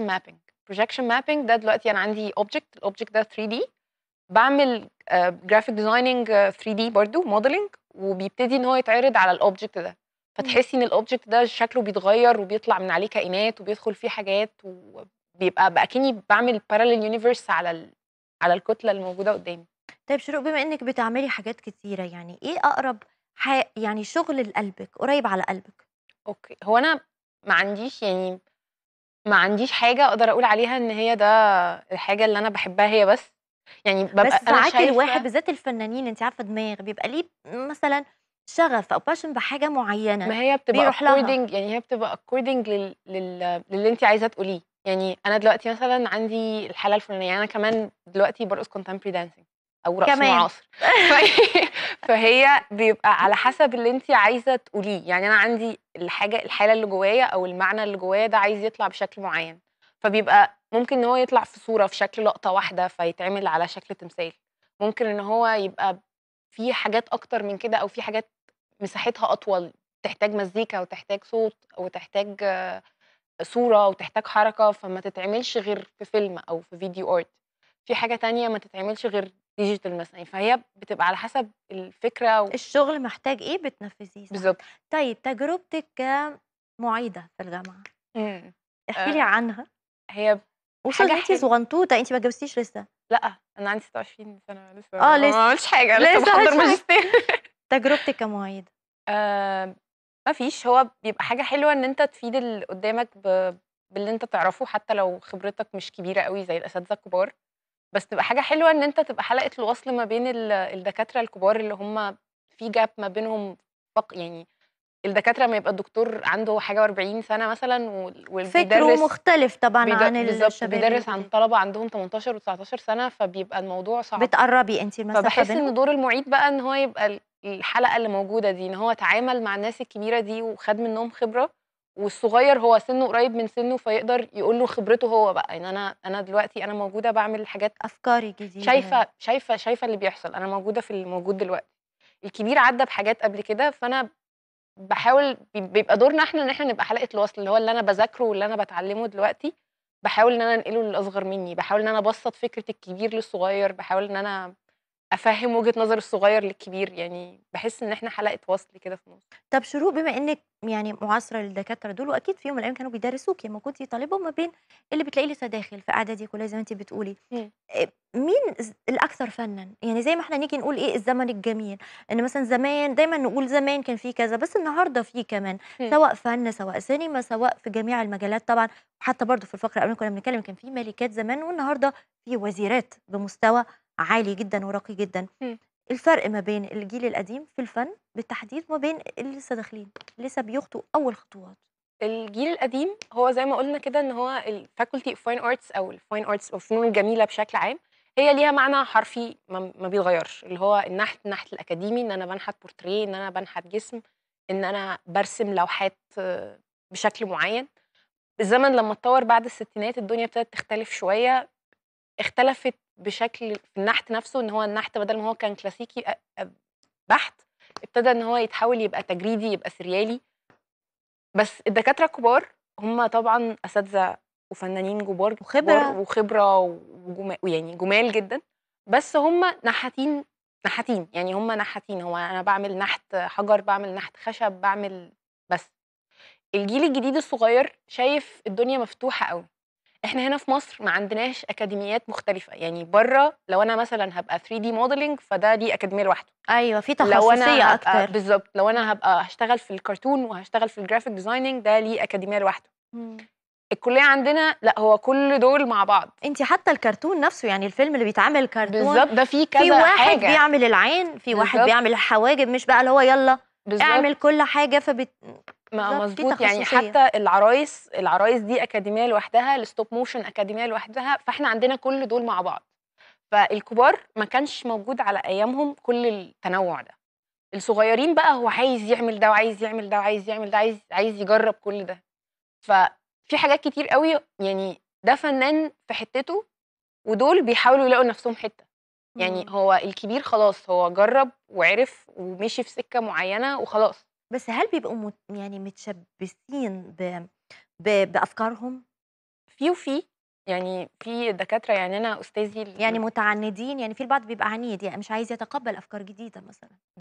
مابينج بروجكشن مابينج ده دلوقتي انا عندي اوبجكت الاوبجكت ده 3 دي بعمل جرافيك ديزايننج 3 دي برضو موديلنج وبيبتدي ان هو يتعرض على الاوبجكت ده فتحسي ان الاوبجكت ده شكله بيتغير وبيطلع من عليه كائنات وبيدخل فيه حاجات وبيبقى بقى كاني بعمل بارلل يونيفرس على ال... على الكتله اللي موجوده قدامي طيب شروق بما انك بتعملي حاجات كتيره يعني ايه اقرب يعني شغل لقلبك قريب على قلبك اوكي هو انا ما عنديش يعني ما عنديش حاجه اقدر اقول عليها ان هي ده الحاجه اللي انا بحبها هي بس يعني ببقى بس ساعات الواحد بالذات الفنانين انت عارفه دماغ بيبقى ليه مثلا شغف او باشن بحاجه معينه ما هي بتبقى اكوردنج يعني هي بتبقى اكوردنج لل... لل... للي انت عايزه تقوليه يعني انا دلوقتي مثلا عندي الحاله الفلانيه يعني انا كمان دلوقتي برقص كونتمبري دانسينج او راس كمان. معاصر فهي بيبقى على حسب اللي انت عايزه تقوليه يعني انا عندي الحاجه الحاله اللي جوايا او المعنى اللي جوايا ده عايز يطلع بشكل معين فبيبقى ممكن ان هو يطلع في صوره في شكل لقطه واحده فيتعمل على شكل تمثال ممكن ان هو يبقى في حاجات اكتر من كده او في حاجات مساحتها اطول تحتاج مزيكا وتحتاج صوت وتحتاج صوره وتحتاج حركه فما تتعملش غير في فيلم او في فيديو ارت في حاجه تانية ما تتعملش غير ديجيتال مثلا فهي بتبقى على حسب الفكره و... الشغل محتاج ايه بتنفذيه بالظبط طيب تجربتك كمعيده في الجامعه إمم. احكي لي أه عنها هي وصلت انت صغنطوطه انت ما اتجوزتيش لسه لا انا عندي 26 سنه لسه اه لسه ما عملتش حاجه لسه, لسه بحضر ماجستير تجربتك كمعيده آه ما فيش هو بيبقى حاجه حلوه ان انت تفيد اللي قدامك ب... باللي انت تعرفه حتى لو خبرتك مش كبيره قوي زي الاساتذه الكبار بس تبقى حاجه حلوه ان انت تبقى حلقه الوصل ما بين الدكاتره الكبار اللي هم في جاب ما بينهم فق يعني الدكاتره ما يبقى الدكتور عنده حاجه و40 سنه مثلا والمدرس فكره مختلف طبعا عن الشباب بيدرس عن طلبه عندهم 18 و19 سنه فبيبقى الموضوع صعب بتقربي انت مثلا فبحس ان دور المعيد بقى ان هو يبقى الحلقه اللي موجوده دي ان هو اتعامل مع الناس الكبيره دي وخد منهم خبره والصغير هو سنه قريب من سنه فيقدر يقول له خبرته هو بقى يعني انا انا دلوقتي انا موجوده بعمل حاجات افكاري جديده شايفه شايفه شايفه اللي بيحصل انا موجوده في اللي موجود دلوقتي الكبير عدى بحاجات قبل كده فانا بحاول بيبقى دورنا احنا ان احنا نبقى حلقه الوصل اللي هو اللي انا بذاكره واللي انا بتعلمه دلوقتي بحاول ان انا انقله للاصغر مني بحاول ان انا ابسط فكره الكبير للصغير بحاول ان انا افهم وجهه نظر الصغير للكبير يعني بحس ان احنا حلقه وصل كده في النص طب شروق بما انك يعني معاصره للدكاتره دول واكيد في يوم من الايام كانوا بيدرسوكي لما كنت طالبه ما بين اللي بتلاقي لسه داخل في اعدادي كلها زي ما انت بتقولي آه، مين الاكثر فنا يعني زي ما احنا نيجي نقول ايه الزمن الجميل ان مثلا زمان دايما نقول زمان كان فيه كذا بس النهارده فيه كمان م. سواء فن سواء سينما سواء في جميع المجالات طبعا حتى برضو في الفقره قبل كنا بنتكلم كان في ملكات زمان والنهارده في وزيرات بمستوى عالي جدا وراقي جدا م. إمم. الفرق ما بين الجيل القديم في الفن بالتحديد وما بين اللي لسه داخلين لسه بيخطوا اول خطوات الجيل القديم هو زي ما قلنا كده ان هو الفاكولتي اوف فاين ارتس او الفاين ارتس او الفنون الجميله بشكل عام هي ليها معنى حرفي ما بيتغيرش اللي هو النحت النحت الاكاديمي ان انا بنحت بورتريه ان انا بنحت جسم ان انا برسم لوحات بشكل معين الزمن لما اتطور بعد الستينات الدنيا ابتدت تختلف شويه اختلفت بشكل في النحت نفسه ان هو النحت بدل ما هو كان كلاسيكي بحت ابتدى ان هو يتحول يبقى تجريدي يبقى سريالي بس الدكاتره كبار هم طبعا اساتذه وفنانين جبار وخبره وخبره ويعني جمال جدا بس هم نحاتين نحاتين يعني هم نحاتين هو انا بعمل نحت حجر بعمل نحت خشب بعمل بس الجيل الجديد الصغير شايف الدنيا مفتوحه قوي احنا هنا في مصر ما عندناش اكاديميات مختلفه يعني بره لو انا مثلا هبقى 3 دي موديلنج فده دي اكاديميه لوحده ايوه في تخصصيه اكتر بالظبط لو انا هبقى هشتغل في الكرتون وهشتغل في الجرافيك ديزايننج ده ليه اكاديميه لوحده الكليه عندنا لا هو كل دول مع بعض انت حتى الكرتون نفسه يعني الفيلم اللي بيتعمل كرتون بالظبط ده فيه كذا في واحد حاجة. بيعمل العين في واحد بالزبط. بيعمل الحواجب مش بقى اللي هو يلا بالزبط. اعمل كل حاجه فبت ما مظبوط يعني حتى العرايس العرايس دي اكاديميه لوحدها الستوب موشن اكاديميه لوحدها فاحنا عندنا كل دول مع بعض فالكبار ما كانش موجود على ايامهم كل التنوع ده الصغيرين بقى هو عايز يعمل ده وعايز يعمل ده وعايز يعمل ده عايز عايز يجرب كل ده ففي حاجات كتير قوي يعني ده فنان في حتته ودول بيحاولوا يلاقوا نفسهم حته يعني هو الكبير خلاص هو جرب وعرف ومشي في سكه معينه وخلاص بس هل بيبقوا مت يعني متشبثين ب... ب... بافكارهم في وفي يعني في دكاتره يعني انا استاذي يعني متعندين يعني في البعض بيبقى عنيد يعني مش عايز يتقبل افكار جديده مثلا